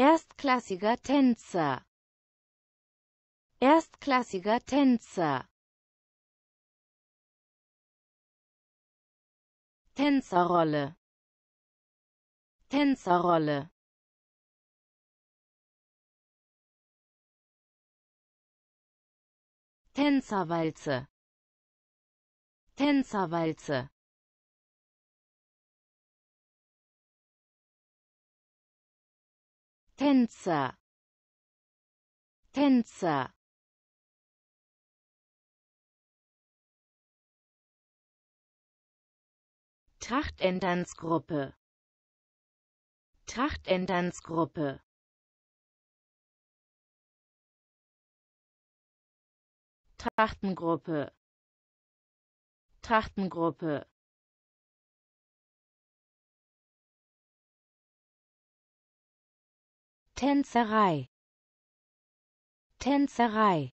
Erstklassiger Tänzer. Erstklassiger Tänzer. Tänzerrolle. Tänzerrolle. Tänzerwalze. Tänzerwalze. Tänzer Tänzer Trachtentanzgruppe Trachtentanzgruppe Trachtengruppe Trachtengruppe Tänzerei Tänzerei